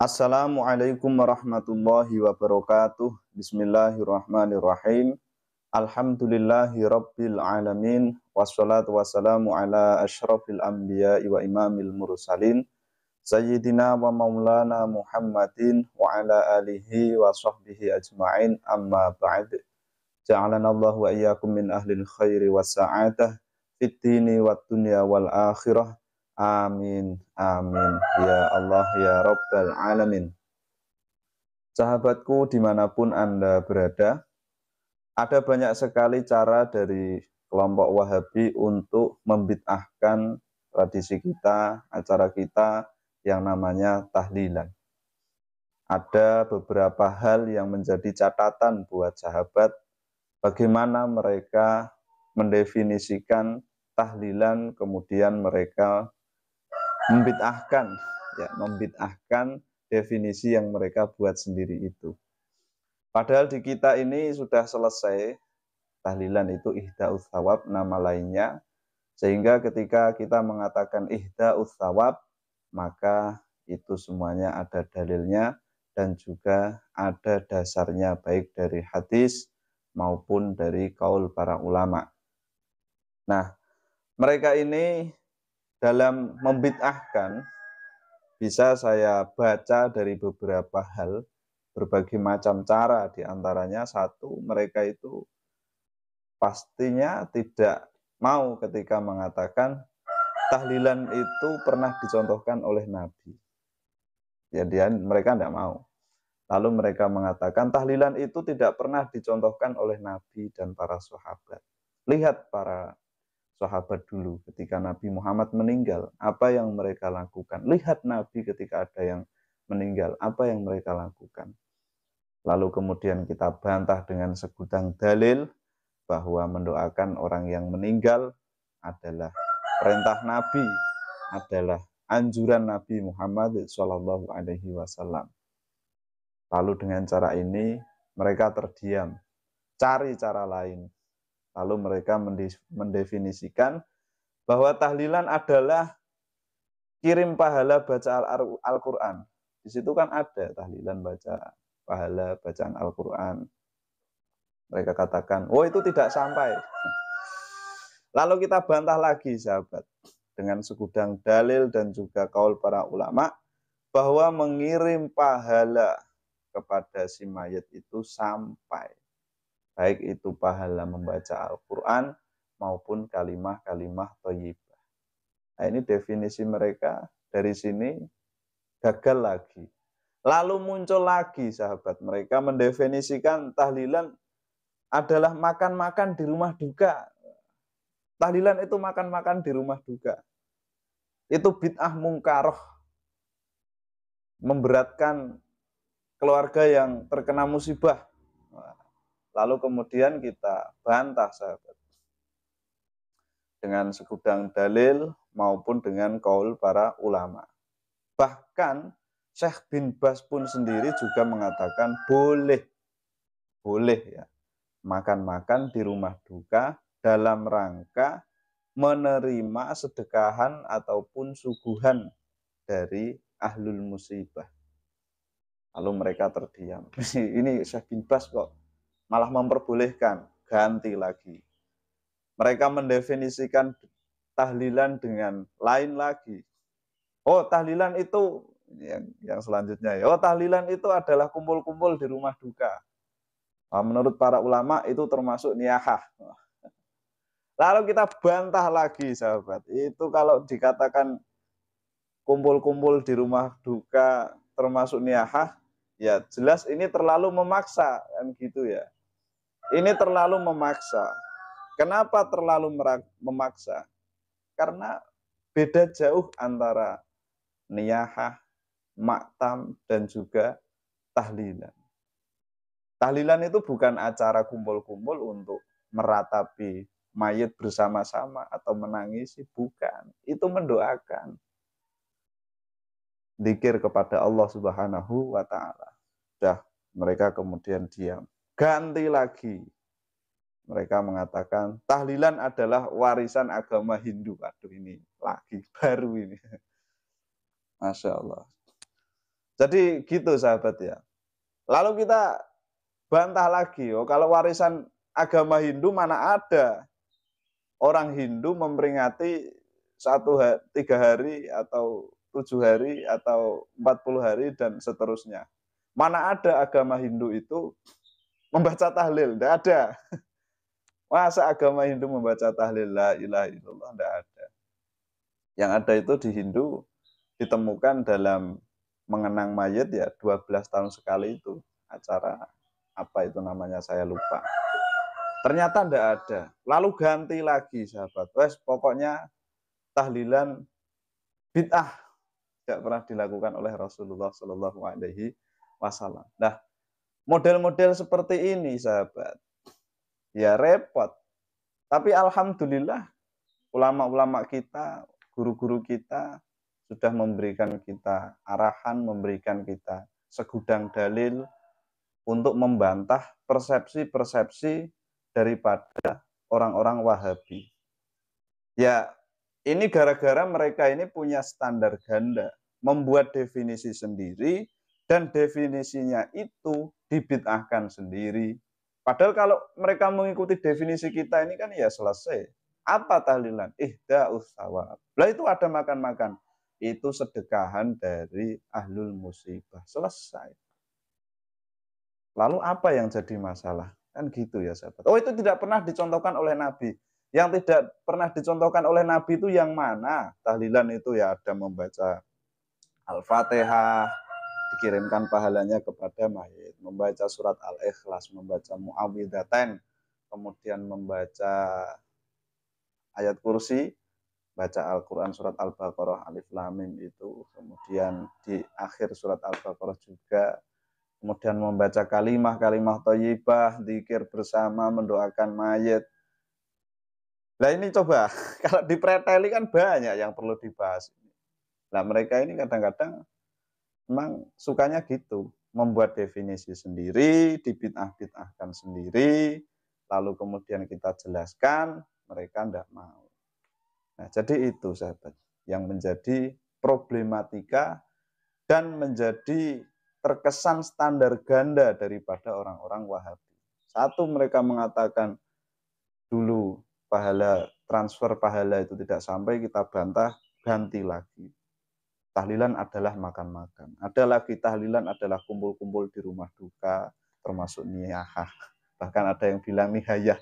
Assalamualaikum warahmatullahi wabarakatuh. Bismillahirrahmanirrahim. Alhamdulillahi rabbil alamin. Wassalatu wassalamu ala ashrafil anbiya wa imamil mursalin. Sayyidina wa maulana Muhammadin wa ala alihi wa sahbihi ajma'in amma ba'd. Ja'alanallahu wa iyyakum min ahlil khairi wa sa'adah. Fid dini wa dunya wal akhirah. Amin, amin. Ya Allah, ya Rabbal Alamin. Sahabatku dimanapun Anda berada, ada banyak sekali cara dari kelompok Wahabi untuk membid'ahkan tradisi kita, acara kita yang namanya tahlilan. Ada beberapa hal yang menjadi catatan buat sahabat bagaimana mereka mendefinisikan tahlilan kemudian mereka membid'ahkan ya membid'ahkan definisi yang mereka buat sendiri itu. Padahal di kita ini sudah selesai tahlilan itu ihda uthawab nama lainnya sehingga ketika kita mengatakan ihda uthawab maka itu semuanya ada dalilnya dan juga ada dasarnya baik dari hadis maupun dari kaul para ulama. Nah, mereka ini dalam membid'ahkan bisa saya baca dari beberapa hal, berbagai macam cara. diantaranya satu, mereka itu pastinya tidak mau ketika mengatakan tahlilan itu pernah dicontohkan oleh Nabi. Ya, mereka tidak mau. Lalu mereka mengatakan tahlilan itu tidak pernah dicontohkan oleh Nabi dan para sahabat. Lihat para sahabat dulu ketika Nabi Muhammad meninggal, apa yang mereka lakukan? Lihat Nabi ketika ada yang meninggal, apa yang mereka lakukan? Lalu kemudian kita bantah dengan segudang dalil bahwa mendoakan orang yang meninggal adalah perintah Nabi, adalah anjuran Nabi Muhammad Shallallahu Alaihi Wasallam. Lalu dengan cara ini mereka terdiam, cari cara lain, Lalu mereka mendefinisikan bahwa tahlilan adalah kirim pahala baca Al-Quran. Di situ kan ada tahlilan baca pahala bacaan Al-Quran. Mereka katakan, oh itu tidak sampai. Lalu kita bantah lagi sahabat dengan segudang dalil dan juga kaul para ulama bahwa mengirim pahala kepada si mayat itu sampai baik itu pahala membaca Al-Quran maupun kalimah-kalimah toyibah. Nah, ini definisi mereka dari sini gagal lagi. Lalu muncul lagi sahabat mereka mendefinisikan tahlilan adalah makan-makan di rumah duka. Tahlilan itu makan-makan di rumah duka. Itu bid'ah mungkaroh. Memberatkan keluarga yang terkena musibah lalu kemudian kita bantah sahabat dengan segudang dalil maupun dengan kaul para ulama. Bahkan Syekh bin Bas pun sendiri juga mengatakan boleh, boleh ya, makan-makan di rumah duka dalam rangka menerima sedekahan ataupun suguhan dari ahlul musibah. Lalu mereka terdiam. Ini Syekh bin Bas kok malah memperbolehkan ganti lagi. Mereka mendefinisikan tahlilan dengan lain lagi. Oh, tahlilan itu yang, yang selanjutnya ya. Oh, tahlilan itu adalah kumpul-kumpul di rumah duka. Nah, menurut para ulama itu termasuk niyahah. Lalu kita bantah lagi sahabat. Itu kalau dikatakan kumpul-kumpul di rumah duka termasuk niyahah, ya jelas ini terlalu memaksa kan gitu ya. Ini terlalu memaksa. Kenapa terlalu memaksa? Karena beda jauh antara niyahah, maktam, dan juga tahlilan. Tahlilan itu bukan acara kumpul-kumpul untuk meratapi mayat bersama-sama atau menangisi, bukan. Itu mendoakan. Dikir kepada Allah Subhanahu wa Ta'ala. Dah, mereka kemudian diam ganti lagi. Mereka mengatakan tahlilan adalah warisan agama Hindu. Aduh ini lagi baru ini. Masya Allah. Jadi gitu sahabat ya. Lalu kita bantah lagi. Oh, kalau warisan agama Hindu mana ada orang Hindu memperingati satu hari, tiga hari atau tujuh hari atau empat puluh hari dan seterusnya. Mana ada agama Hindu itu membaca tahlil, tidak ada. Masa agama Hindu membaca tahlil la ilaha illallah tidak ada. Yang ada itu di Hindu ditemukan dalam mengenang mayat ya 12 tahun sekali itu acara apa itu namanya saya lupa. Ternyata tidak ada. Lalu ganti lagi sahabat. Wes pokoknya tahlilan bid'ah tidak pernah dilakukan oleh Rasulullah Shallallahu Alaihi Wasallam. Nah, model-model seperti ini sahabat ya repot tapi alhamdulillah ulama-ulama kita guru-guru kita sudah memberikan kita arahan memberikan kita segudang dalil untuk membantah persepsi-persepsi daripada orang-orang Wahabi. Ya, ini gara-gara mereka ini punya standar ganda, membuat definisi sendiri, dan definisinya itu dibitahkan sendiri. Padahal kalau mereka mengikuti definisi kita ini kan ya selesai. Apa tahlilan? Ihda usawab. Lah itu ada makan-makan. Itu sedekahan dari ahlul musibah. Selesai. Lalu apa yang jadi masalah? Kan gitu ya sahabat. Oh itu tidak pernah dicontohkan oleh Nabi. Yang tidak pernah dicontohkan oleh Nabi itu yang mana? Tahlilan itu ya ada membaca Al-Fatihah, dikirimkan pahalanya kepada mayit membaca surat al-ikhlas membaca muawwidatan kemudian membaca ayat kursi baca Al-Quran surat Al-Baqarah Alif Lamim itu kemudian di akhir surat Al-Baqarah juga kemudian membaca kalimah-kalimah toyibah dikir bersama mendoakan mayit lah ini coba kalau dipreteli kan banyak yang perlu dibahas lah mereka ini kadang-kadang memang sukanya gitu, membuat definisi sendiri, dibitah-bitahkan sendiri, lalu kemudian kita jelaskan, mereka tidak mau. Nah, jadi itu sahabat yang menjadi problematika dan menjadi terkesan standar ganda daripada orang-orang Wahabi. Satu mereka mengatakan dulu pahala transfer pahala itu tidak sampai kita bantah ganti lagi. Tahlilan adalah makan-makan. Ada lagi tahlilan adalah kumpul-kumpul di rumah duka, termasuk niyahah. Bahkan ada yang bilang nihayah.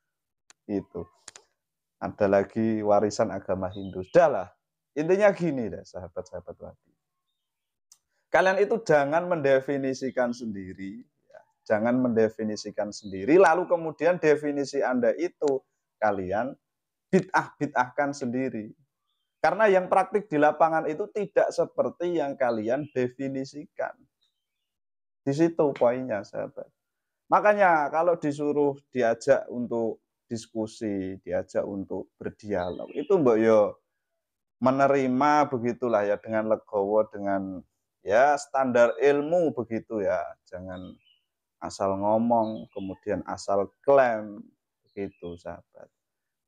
itu. Ada lagi warisan agama Hindu. Sudahlah. Intinya gini deh, sahabat-sahabat Kalian itu jangan mendefinisikan sendiri, ya. jangan mendefinisikan sendiri, lalu kemudian definisi Anda itu kalian bid'ah-bid'ahkan sendiri karena yang praktik di lapangan itu tidak seperti yang kalian definisikan. Di situ poinnya, sahabat. Makanya kalau disuruh diajak untuk diskusi, diajak untuk berdialog, itu Mbak Yo menerima begitulah ya dengan legowo, dengan ya standar ilmu begitu ya. Jangan asal ngomong, kemudian asal klaim, begitu sahabat.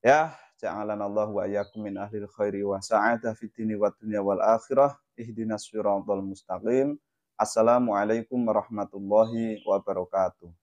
Ya, ja'alana Allah wa iyyakum min ahlil khairi wa sa'ata fid dini wa dunya wal akhirah. Ihdinas siratal mustaqim. Assalamualaikum warahmatullahi wabarakatuh.